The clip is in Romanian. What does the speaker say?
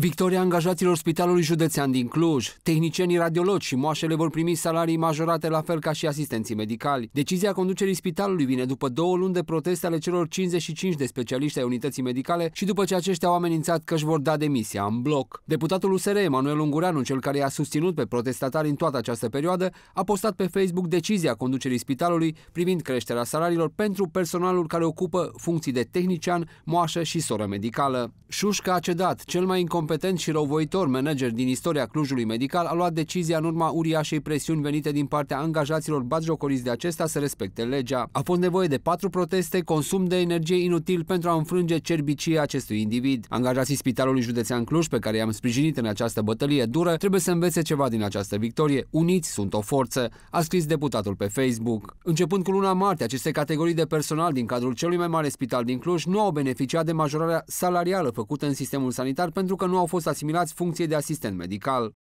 Victoria angajaților Spitalului Județean din Cluj, tehnicienii radiologi și moașele vor primi salarii majorate la fel ca și asistenții medicali. Decizia conducerii spitalului vine după două luni de proteste ale celor 55 de specialiști ai unității medicale și după ce aceștia au amenințat că își vor da demisia în bloc. Deputatul USR Emanuel Ungureanu, cel care i-a susținut pe protestatari în toată această perioadă, a postat pe Facebook decizia conducerii spitalului privind creșterea salariilor pentru personalul care ocupă funcții de tehnician, moașă și soră medicală. Șușca a cedat, cel mai incompetent competent și răuvoitor manager din istoria Clujului Medical a luat decizia în urma uriașei presiuni venite din partea angajaților batjocoriți de acesta să respecte legea. A fost nevoie de patru proteste, consum de energie inutil pentru a înfrânge cerbicia acestui individ. Angajații Spitalului Județean Cluj, pe care i-am sprijinit în această bătălie dură, trebuie să învețe ceva din această victorie. Uniți sunt o forță, a scris deputatul pe Facebook. Începând cu luna martie, aceste categorii de personal din cadrul celui mai mare spital din Cluj nu au beneficiat de majorarea salarială făcută în sistemul sanitar pentru că nu au fost asimilați funcție de asistent medical.